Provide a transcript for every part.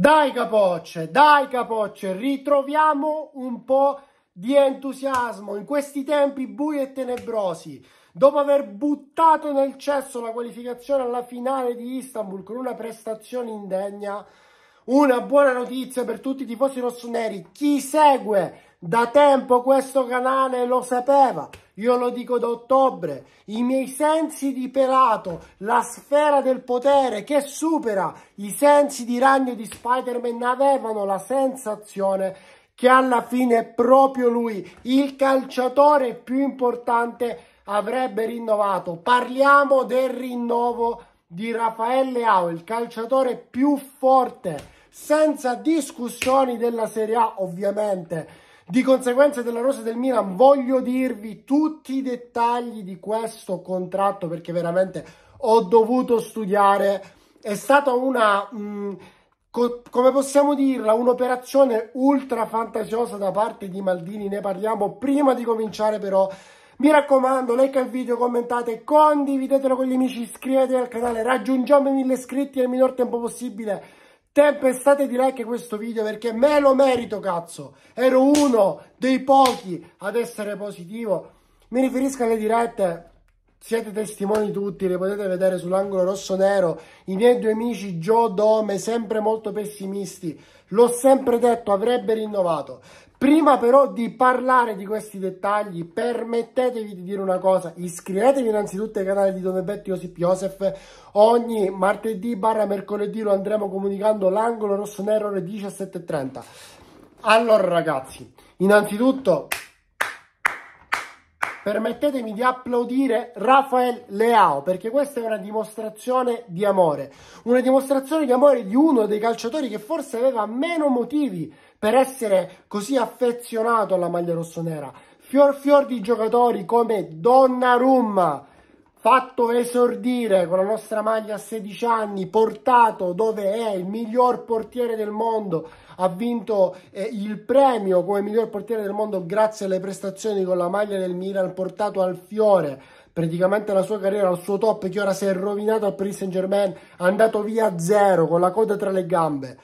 Dai capocce, dai capocce, ritroviamo un po' di entusiasmo in questi tempi bui e tenebrosi. Dopo aver buttato nel cesso la qualificazione alla finale di Istanbul con una prestazione indegna, una buona notizia per tutti i tifosi rossoneri. Chi segue da tempo questo canale lo sapeva, io lo dico da ottobre, i miei sensi di pelato, la sfera del potere che supera i sensi di ragno di Spider-Man avevano la sensazione che alla fine proprio lui, il calciatore più importante, avrebbe rinnovato. Parliamo del rinnovo di Raffaele Ao, il calciatore più forte, senza discussioni della Serie A ovviamente di conseguenza della rosa del Milan voglio dirvi tutti i dettagli di questo contratto perché veramente ho dovuto studiare. È stata una... Mh, mm, Co come possiamo dirla, un'operazione ultra fantasiosa da parte di Maldini, ne parliamo prima di cominciare però. Mi raccomando, like al video, commentate, condividetelo con gli amici, iscrivetevi al canale, raggiungiamo i mille iscritti nel minor tempo possibile. Tempestate di like questo video perché me lo merito, cazzo. Ero uno dei pochi ad essere positivo. Mi riferisco alle dirette, siete testimoni tutti, le potete vedere sull'angolo rosso-nero. I miei due amici Joe Dome, sempre molto pessimisti. L'ho sempre detto, avrebbe rinnovato. Prima però di parlare di questi dettagli, permettetevi di dire una cosa, iscrivetevi innanzitutto ai canali di Don Ebetti Josip Josef, ogni martedì barra mercoledì lo andremo comunicando l'angolo rosso nero alle 17.30. Allora ragazzi, innanzitutto permettetemi di applaudire Rafael Leao perché questa è una dimostrazione di amore, una dimostrazione di amore di uno dei calciatori che forse aveva meno motivi per essere così affezionato alla maglia rossonera. Fior fior di giocatori come Donnarumma, fatto esordire con la nostra maglia a 16 anni, portato dove è il miglior portiere del mondo, ha vinto eh, il premio come miglior portiere del mondo grazie alle prestazioni con la maglia del Milan, portato al fiore praticamente la sua carriera al suo top che ora si è rovinato al Paris Saint Germain, è andato via a zero con la coda tra le gambe.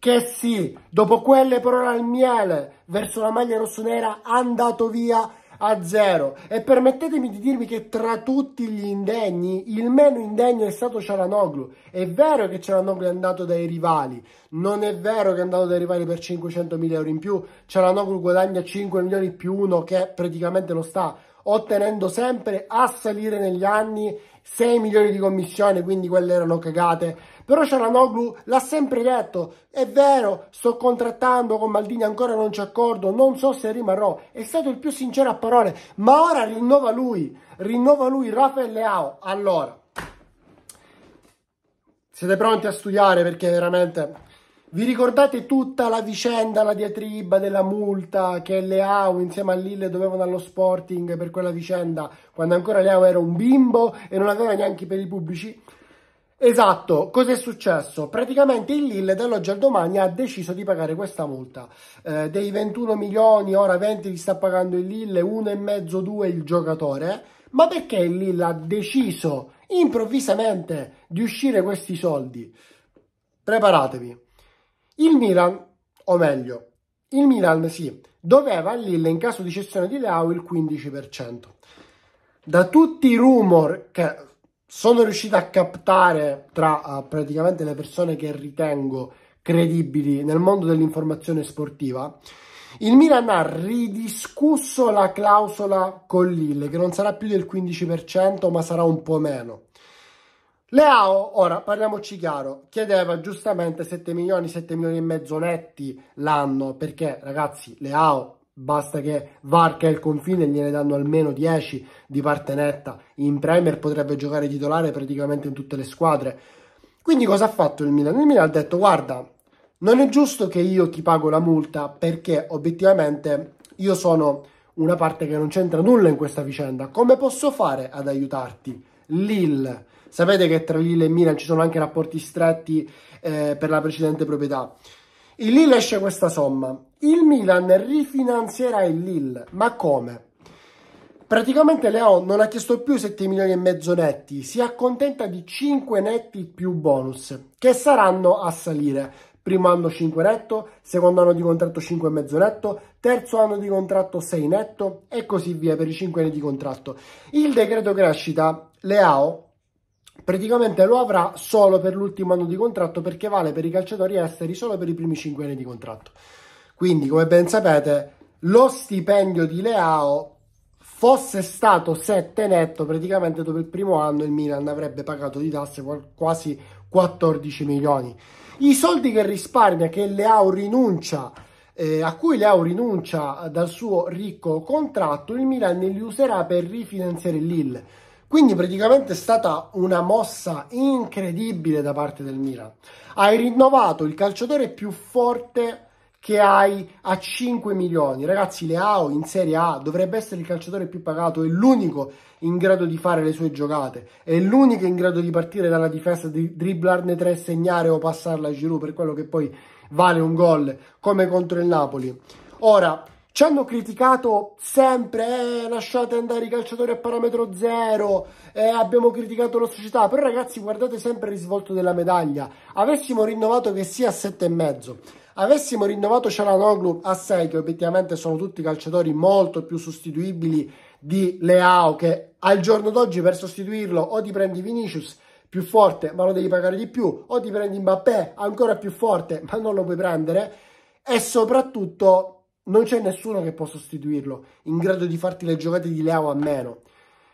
Che sì, dopo quelle parole al miele verso la maglia rossonera, è andato via a zero. E permettetemi di dirvi che tra tutti gli indegni, il meno indegno è stato Cialanoglu. È vero che Cialanoglu è andato dai rivali, non è vero che è andato dai rivali per 500.000 euro in più. Cialanoglu guadagna 5 milioni più uno che praticamente lo sta ottenendo sempre a salire negli anni 6 milioni di commissioni, quindi quelle erano cagate. Però Cialanoglu l'ha sempre detto, è vero, sto contrattando con Maldini, ancora non c'è accordo, non so se rimarrò. È stato il più sincero a parole, ma ora rinnova lui, rinnova lui Rafael Leao. Allora, siete pronti a studiare perché veramente vi ricordate tutta la vicenda, la diatriba della multa che Leao insieme a Lille dovevano allo Sporting per quella vicenda quando ancora Leao era un bimbo e non aveva neanche per i pubblici? Esatto, cos'è successo? Praticamente il Lille dall'oggi al domani ha deciso di pagare questa multa. Eh, dei 21 milioni, ora 20 li sta pagando il Lille, 1,5, 2 il giocatore. Ma perché il Lille ha deciso improvvisamente di uscire questi soldi? Preparatevi. Il Milan, o meglio, il Milan sì, doveva al Lille in caso di cessione di Leao il 15%. Da tutti i rumor che sono riuscito a captare tra uh, praticamente le persone che ritengo credibili nel mondo dell'informazione sportiva, il Milan ha ridiscusso la clausola con Lille, che non sarà più del 15%, ma sarà un po' meno. Leao, ora parliamoci chiaro, chiedeva giustamente 7 milioni, 7 milioni e mezzo netti l'anno, perché ragazzi, Leao basta che varca il confine e gliene danno almeno 10 di parte netta. In Premier potrebbe giocare titolare praticamente in tutte le squadre. Quindi cosa ha fatto il Milan? Il Milan ha detto guarda, non è giusto che io ti pago la multa perché obiettivamente io sono una parte che non c'entra nulla in questa vicenda. Come posso fare ad aiutarti? Lille Sapete che tra Lille e Milan ci sono anche rapporti stretti eh, per la precedente proprietà. Il Lille esce questa somma. Il Milan rifinanzierà il Lille, ma come? Praticamente Leo non ha chiesto più 7 milioni e mezzo netti, si accontenta di 5 netti più bonus, che saranno a salire. Primo anno 5 netto, secondo anno di contratto 5 e mezzo netto, terzo anno di contratto 6 netto e così via per i 5 anni di contratto. Il decreto crescita Leao praticamente lo avrà solo per l'ultimo anno di contratto perché vale per i calciatori esteri solo per i primi 5 anni di contratto. Quindi, come ben sapete, lo stipendio di Leao fosse stato 7 netto, praticamente dopo il primo anno il Milan avrebbe pagato di tasse quasi 14 milioni. I soldi che risparmia, che Leao rinuncia, eh, a cui Leao rinuncia dal suo ricco contratto, il Milan li userà per rifinanziare Lille. Quindi praticamente è stata una mossa incredibile da parte del Milan. Hai rinnovato il calciatore più forte che hai a 5 milioni. Ragazzi, Leao in Serie A dovrebbe essere il calciatore più pagato, è l'unico in grado di fare le sue giocate, è l'unico in grado di partire dalla difesa, di dribblarne tre, segnare o passarla a Giroud per quello che poi vale un gol come contro il Napoli. Ora, ci hanno criticato sempre, eh, lasciate andare i calciatori a parametro zero, eh, abbiamo criticato la società, però ragazzi guardate sempre il risvolto della medaglia. Avessimo rinnovato che sia a sette e mezzo, avessimo rinnovato Cialanoglu a 6, che obiettivamente sono tutti calciatori molto più sostituibili di Leao, che al giorno d'oggi per sostituirlo o ti prendi Vinicius, più forte, ma lo devi pagare di più, o ti prendi Mbappé, ancora più forte, ma non lo puoi prendere, e soprattutto non c'è nessuno che può sostituirlo in grado di farti le giocate di Leo a meno.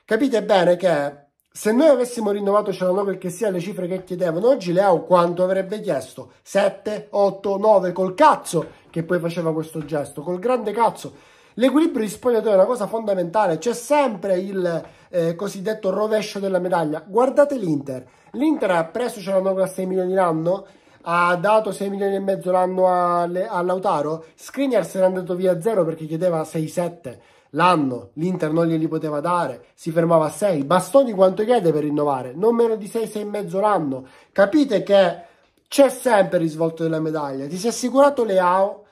Capite bene che se noi avessimo rinnovato Cialanoglu che sia le cifre che chiedevano, oggi Leo quanto avrebbe chiesto? 7, 8, 9, col cazzo che poi faceva questo gesto, col grande cazzo. L'equilibrio di spogliatoio è una cosa fondamentale, c'è sempre il eh, cosiddetto rovescio della medaglia. Guardate l'Inter, l'Inter ha preso Cialanoglu a 6 milioni l'anno, ha dato 6 milioni e mezzo l'anno a, a Lautaro, Skriniar se n'è andato via a zero perché chiedeva 6-7 l'anno, l'Inter non glieli poteva dare, si fermava a 6, Bastoni quanto chiede per rinnovare? Non meno di 6, 6 e mezzo l'anno, capite che c'è sempre il risvolto della medaglia, ti sei assicurato Leao,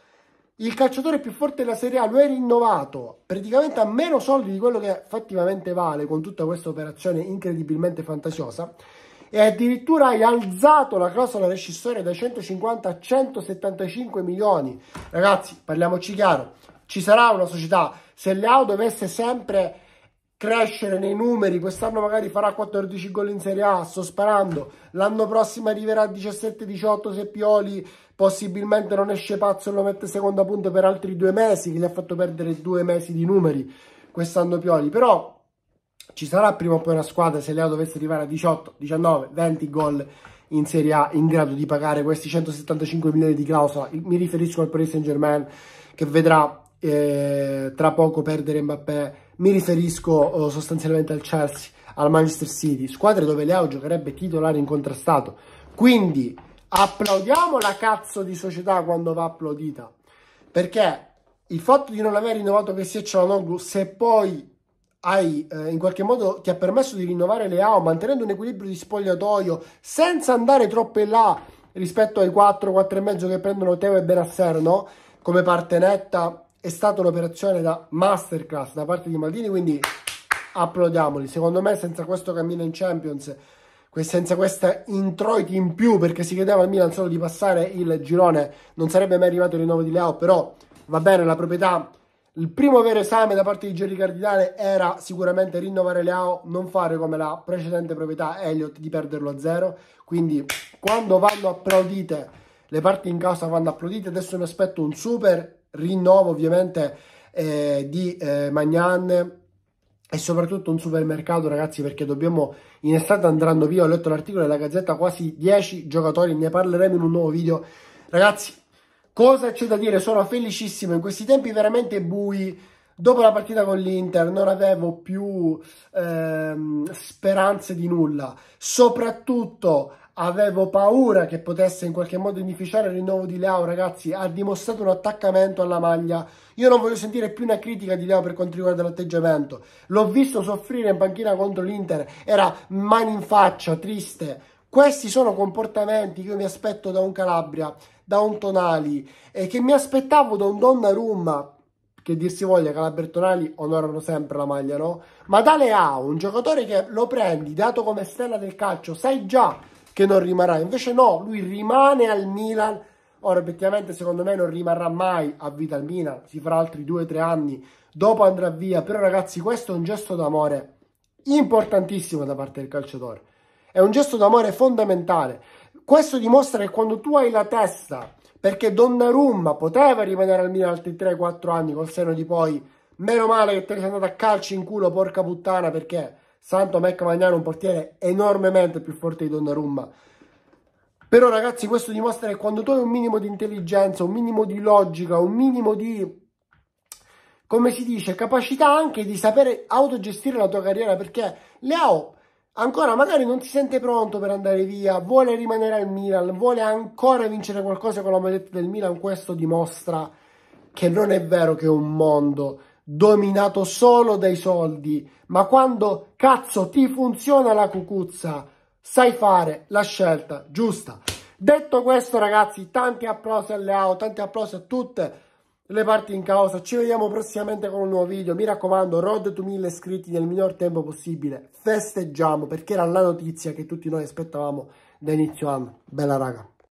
il calciatore più forte della Serie A lo è rinnovato praticamente a meno soldi di quello che effettivamente vale con tutta questa operazione incredibilmente fantasiosa e addirittura hai alzato la clausola rescissoria da 150 a 175 milioni. Ragazzi, parliamoci chiaro, ci sarà una società, se Leao dovesse sempre crescere nei numeri, quest'anno magari farà 14 gol in Serie A, sto sparando, l'anno prossimo arriverà a 17-18 se Pioli possibilmente non esce pazzo e lo mette seconda punta per altri due mesi, che gli ha fatto perdere due mesi di numeri quest'anno Pioli, però ci sarà prima o poi una squadra se Leo dovesse arrivare a 18, 19, 20 gol in Serie A in grado di pagare questi 175 milioni di clausola. Mi riferisco al Paris Saint Germain che vedrà eh, tra poco perdere Mbappé, mi riferisco eh, sostanzialmente al Chelsea, al Manchester City, squadre dove Leo giocherebbe titolare incontrastato. Quindi applaudiamo la cazzo di società quando va applaudita, perché il fatto di non aver rinnovato che sia Cialanoglu, se poi hai eh, in qualche modo ti ha permesso di rinnovare le AO mantenendo un equilibrio di spogliatoio senza andare troppo in là rispetto ai 4, 4 e mezzo che prendono Teo e Benasser no? come parte netta è stata un'operazione da masterclass da parte di Maldini quindi applaudiamoli secondo me senza questo cammino in Champions senza questa introiti in più perché si chiedeva al Milan solo di passare il girone non sarebbe mai arrivato il rinnovo di Leao però va bene la proprietà il primo vero esame da parte di Jerry Cardinale era sicuramente rinnovare Leao, non fare come la precedente proprietà Elliott di perderlo a zero. Quindi quando vanno applaudite, le parti in causa vanno applaudite. Adesso mi aspetto un super rinnovo ovviamente eh, di eh, Magnan e soprattutto un supermercato ragazzi perché dobbiamo in estate andranno via ho letto l'articolo della gazzetta quasi 10 giocatori ne parleremo in un nuovo video ragazzi Cosa c'è da dire? Sono felicissimo in questi tempi veramente bui. Dopo la partita con l'Inter non avevo più ehm, speranze di nulla, soprattutto avevo paura che potesse in qualche modo inficiare il rinnovo di Leao, ragazzi, ha dimostrato un attaccamento alla maglia. Io non voglio sentire più una critica di Leao per quanto riguarda l'atteggiamento. L'ho visto soffrire in panchina contro l'Inter, era mani in faccia, triste. Questi sono comportamenti che io mi aspetto da un Calabria da un Tonali e che mi aspettavo da un Donnarumma che dir si voglia che la Bertonali onorano sempre la maglia, no? Ma da A, un giocatore che lo prendi, dato come stella del calcio, sai già che non rimarrà. Invece no, lui rimane al Milan. Ora, effettivamente, secondo me non rimarrà mai a vita al Milan. Si farà altri due o tre anni, dopo andrà via. Però ragazzi, questo è un gesto d'amore importantissimo da parte del calciatore. È un gesto d'amore fondamentale. Questo dimostra che quando tu hai la testa, perché Donnarumma poteva rimanere al Milan altri 3-4 anni col seno di poi, meno male che te ne sei andato a calci in culo, porca puttana, perché Santo Mecca Magnano è un portiere enormemente più forte di Donnarumma. Però ragazzi, questo dimostra che quando tu hai un minimo di intelligenza, un minimo di logica, un minimo di come si dice, capacità anche di sapere autogestire la tua carriera perché Leao ancora magari non si sente pronto per andare via, vuole rimanere al Milan, vuole ancora vincere qualcosa con l'omeletto del Milan, questo dimostra che non è vero che è un mondo dominato solo dai soldi, ma quando cazzo ti funziona la cucuzza, sai fare la scelta giusta. Detto questo ragazzi, tanti applausi alle AO, tanti applausi a tutte le parti in causa. Ci vediamo prossimamente con un nuovo video. Mi raccomando, road to 1000 iscritti nel minor tempo possibile. Festeggiamo perché era la notizia che tutti noi aspettavamo da inizio anno. Bella raga.